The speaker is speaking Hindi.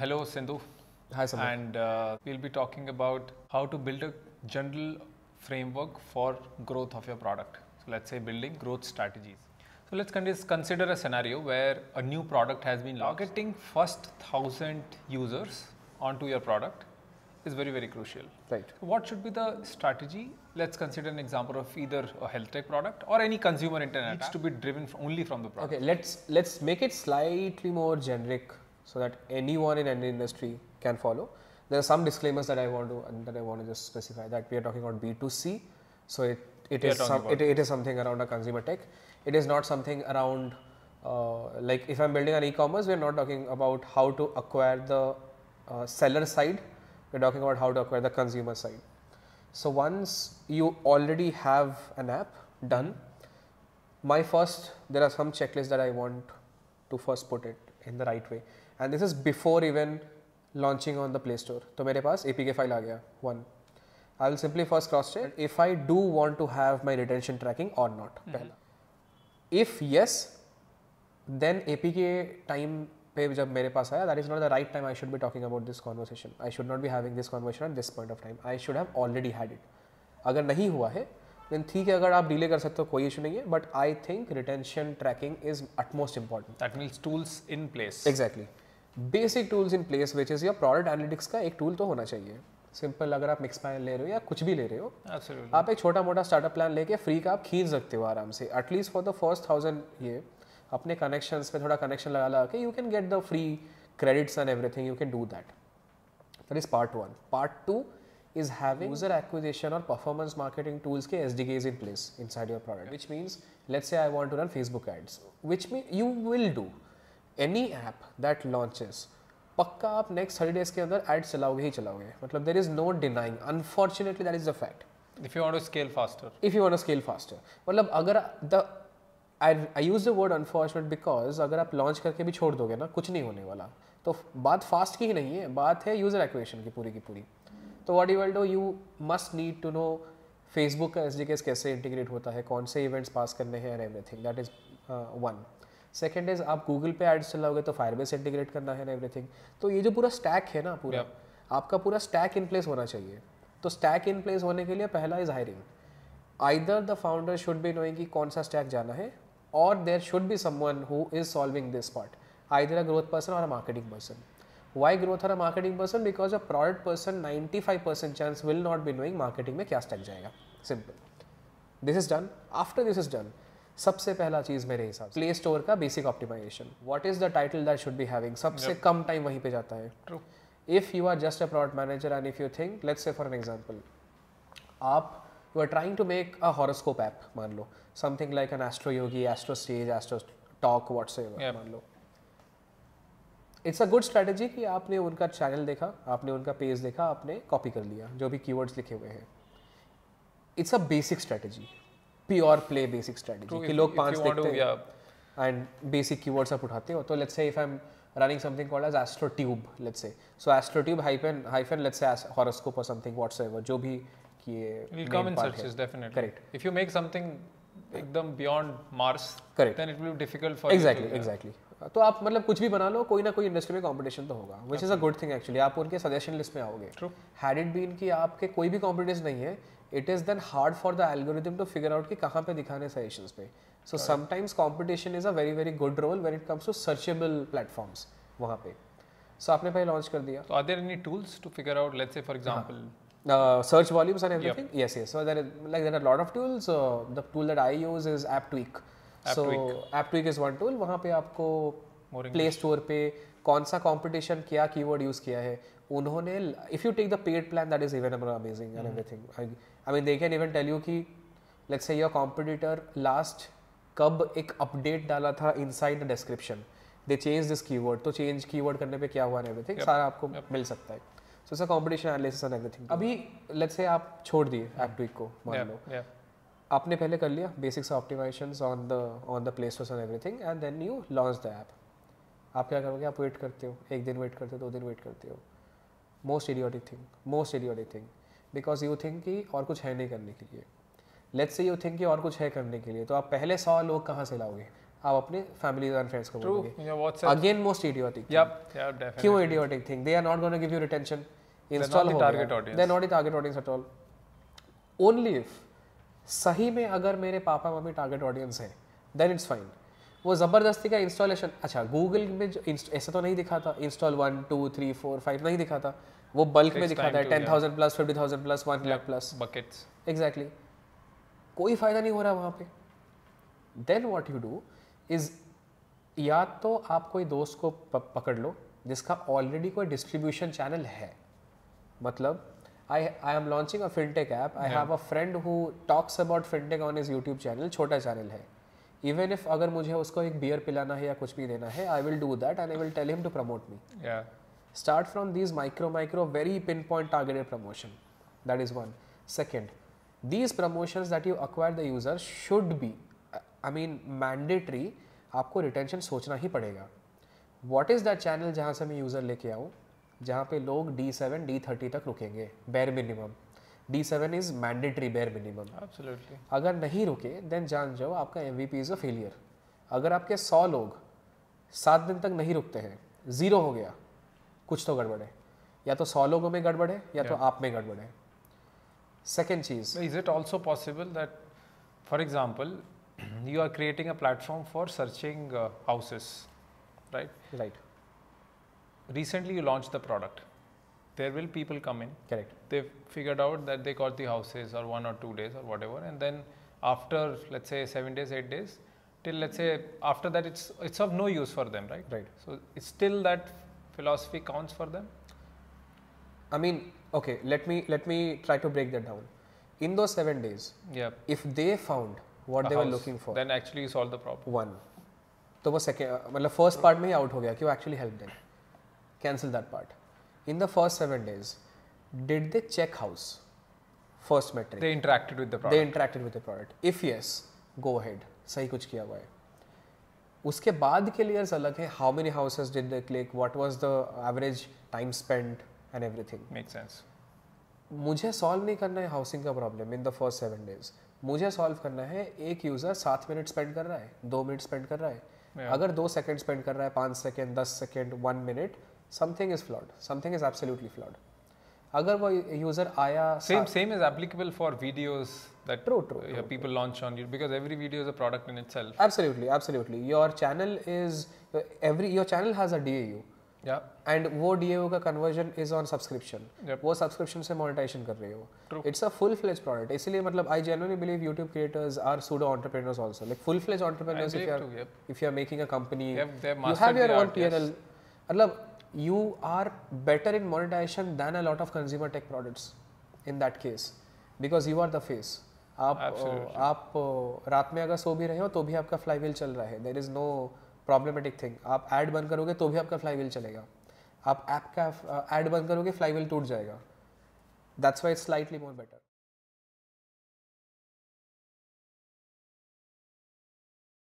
Hello, Sindhu. Hi, Sindhu. And uh, we'll be talking about how to build a general framework for growth of your product. So let's say building growth strategies. So let's consider a scenario where a new product has been Targeting first thousand users onto your product is very very crucial. Right. What should be the strategy? Let's consider an example of either a health tech product or any consumer internet needs to be driven only from the product. Okay, let's let's make it slightly more generic so that anyone in any industry can follow. There are some disclaimers that I want to that I want to just specify that we are talking about B2C. So it, it is some, it, it is something around a consumer tech. It is not something around uh, like if I'm building an e-commerce, we're not talking about how to acquire the uh, seller side. We're talking about how to acquire the consumer side. So once you already have an app done, my first there are some checklists that I want to first put it in the right way. And this is before even launching on the Play Store तो मेरे पास ए पी के फाइल आ गया one I will simply first cross check if I do want to have my retention tracking और नॉट पहला if yes then A P K time पे जब मेरे पास आया that is not the right time I should be talking about this conversation I should not be having this conversation at this point of time I should have already had it अगर नहीं हुआ है देन ठीक है अगर आप डिले कर सकते हो कोई इशू नहीं है but I think retention tracking is utmost important that means tools in place exactly basic tools in place which is your product analytics का एक टूल तो होना चाहिए सिंपल अगर आप मिक्स प्लान ले रहे हो या कुछ भी ले रहे हो Absolutely. आप एक छोटा मोटा स्टार्टअप प्लान लेके फ्री का आप खींच सकते हो आराम से at least for the first thousand ये अपने कनेक्शन में थोड़ा कनेक्शन लगा लगा के you can get the free credits and everything you can do that that is part one part two is having user acquisition और परफॉर्मेंस मार्केटिंग टूल्स के S D Ks in place inside your product which means let's say I want to run Facebook ads which mean you will do any app that launches पक्का आप नेक्स्ट थर्टी डेज के अंदर एड्स चलाओगे ही चलाओगे मतलब there is no denying unfortunately that is a fact if you want to scale faster if you want to scale faster मतलब अगर the I I use the word unfortunate because अगर आप लॉन्च करके भी छोड़ दोगे ना कुछ नहीं होने वाला तो बात फास्ट की ही नहीं है बात है यूजर एक्वेशन की पूरी की पूरी तो what you well do you must need to know Facebook का एस कैसे इंटीग्रेट होता है कौन से इवेंट्स पास करने हैं and everything that is one second is आप गूगल पे एड्स चलाओगे तो बेस इंटीग्रेट करना है एवरीथिंग तो ये जो पूरा स्टैक है ना पूरा आपका पूरा स्टैक इन प्लेस होना चाहिए तो स्टैक इन प्लेस होने के लिए पहला is hiring either the founder should be knowing कि कौन सा स्टैक जाना है और there should be someone who is solving this part either a growth person और a marketing person why growth और a marketing person because a product person five percent chance will not be knowing marketing में क्या स्टैक जाएगा simple this is done after this is done सबसे पहला चीज़ मेरे हिसाब से प्ले स्टोर का basic optimization what is the title that should be having सबसे yep. कम टाइम वहीं पे जाता है true if you are just a product manager and if you think let's say for an example आप you are trying to make a horoscope app मान लो something like an AstroYogi AstroStage AstroTalk what's मान लो इट्स अ गुड स्ट्रैटेजी कि आपने उनका चैनल देखा आपने उनका पेज देखा आपने कॉपी कर लिया जो भी कीवर्ड्स लिखे हुए हैं it's a basic strategy pure play basic strategy कि लोग पांच देखते हैं एंड बेसिक कीवर्ड्स आप उठाते हो तो let's say if I am running something called as astro tube let's say so astro tube hyphen hyphen let's say horoscope और समथिंग व्हाट्सएवर जो भी किए will come in searches definitely correct if you make something एकदम beyond Mars correct then it will difficult for exactly exactly तो आप मतलब कुछ भी बना लो कोई ना कोई इंडस्ट्री में कंपटीशन तो होगा which is a good thing actually आप उनके सजेशन लिस्ट में आओगे ट्रू हैड इट बीन कि आपके कोई भी कॉम्पिटिशन नहीं है it is then hard for the algorithm to figure out कि कहाँ पे दिखाने सजेशन पे so sometimes competition is a very very good role when it comes to searchable platforms वहाँ पे सो so, आपने पहले लॉन्च कर दिया तो are there any tools to figure out let's say for example Uh, search volumes and everything. Yep. Yes, yes. So there, is, like there are a lot of tools. Uh, the tool that I use is AppTweak. AppTweak. So AppTweak is one tool. वहाँ पे आपको प्ले स्टोर पे कौन सा कंपटीशन क्या कीवर्ड यूज किया है उन्होंने if you take the paid plan that is even amazing and everything I mean they can even tell you कि let's say your competitor last कब एक अपडेट डाला था inside the description they change this keyword तो चेंज कीवर्ड करने पे क्या हुआ एवरीथिंग yep. सारा आपको yep. मिल सकता है so it's a competition analysis and everything अभी लेट्स से आप छोड़ दिए एप्टविक को मान लो आपने पहले कर लिया basics optimization on the on the Play Stores and everything and then you launch the app आप क्या करोगे आप वेट करते हो एक दिन वेट करते हो दो दिन वेट करते हो most idiotic thing most idiotic thing because you think कि और कुछ है नहीं करने के लिए लेट्स से यू थिंक कि और कुछ है करने के लिए तो आप पहले सौ लोग कहाँ से लाओगे आप अपने फैमिली एंड फ्रेंड्स को बोलोगे अगेन मोस्ट इडियोटिक यप क्यों idiotic thing they are not gonna give you retention install हो target audience they are not the target audience at all only if सही में अगर मेरे पापा मम्मी टारगेट ऑडियंस है देन इट्स फाइन वो ज़बरदस्ती का इंस्टॉलेशन अच्छा गूगल में जो ऐसा तो नहीं दिखाता install one two three four five नहीं दिखाता वो बल्क में दिखाता है ten thousand plus fifty thousand plus one lakh plus buckets exactly कोई फ़ायदा नहीं हो रहा वहां पे then what you do is या तो आप कोई दोस्त को पकड़ लो जिसका ऑलरेडी कोई डिस्ट्रीब्यूशन चैनल है मतलब I I am launching a fintech app I have a friend who talks about fintech on is YouTube channel छोटा चैनल है इवन इफ अगर मुझे उसको एक बियर पिलाना है या कुछ भी देना है I will do that and I will tell him to promote me start from these micro micro very pin point targeted promotion that is one second these promotion that you acquire the user should be I mean mandatory आपको रिटेंशन सोचना ही पड़ेगा वॉट इज़ दैट चैनल जहाँ से मैं यूज़र लेके आऊँ जहाँ पे लोग डी सेवन डी थर्टी तक रुकेंगे bare minimum D seven is mandatory bare minimum अगर नहीं रुके देन जान जाओ आपका M V P is a failure अगर आपके सौ लोग सात दिन तक नहीं रुकते हैं ज़ीरो हो गया कुछ तो गड़बड़ है या तो सौ लोगों में गड़बड़ है या तो yeah. तो आप में गड़बड़ है सेकेंड चीज़ is it also possible that for example you are creating a platform for searching uh, houses, right? Right. Recently, you launched the product. There will people come in. Correct. They've figured out that they got the houses or one or two days or whatever, and then after let's say seven days, eight days, till let's say after that, it's it's of no use for them, right? Right. So it's still that philosophy counts for them. I mean, okay. Let me let me try to break that down. In those seven days, yeah. if they found what they were looking for then actually you solved the problem one तो वो सेकेंड uh, मतलब फर्स्ट पार्ट में ही आउट हो गया कि वो actually help then cancel that part in the first seven days did they check house first metric they interacted with the product they interacted with the product if yes go head सही कुछ किया हुआ है उसके बाद के लेयर्स अलग है how many houses did they click what was the average time spend and everything make sense मुझे सॉल्व नहीं करना है हाउसिंग का problem in the first seven days मुझे सॉल्व करना है एक यूजर सात मिनट स्पेंड कर रहा है दो मिनट स्पेंड कर रहा है yeah. अगर दो सेकंड स्पेंड कर रहा है पाँच सेकंड दस second one minute something is flawed something is absolutely flawed अगर वो यूजर आया same same is applicable for videos that true true people launch on you because every video is a product in itself absolutely absolutely your channel is every your channel has a DA and वो डीएओ का कन्वर्जन इज ऑन सब्सक्रिप्शन वो सब्सक्रिप्शन से मोनिटाइजेशन कर रही है वो it's a full fledge product इसलिए मतलब I genuinely believe YouTube creators are pseudo entrepreneurs also like full fledge entrepreneurs if you are if you are making a company you have your own PNL मतलब you are better in monetization than a lot of consumer tech products in that case because you are the face आप Absolutely. आप रात में अगर सो भी रहे हो तो भी आपका फ्लाई व्हील चल रहा है there is no problematic thing आप ऐड बंद करोगे तो भी आपका फ्लाई व्हील चलेगा आप ऐप का ऐड uh, बंद करोगे फ्लाई व्हील टूट जाएगा that's why it's slightly more better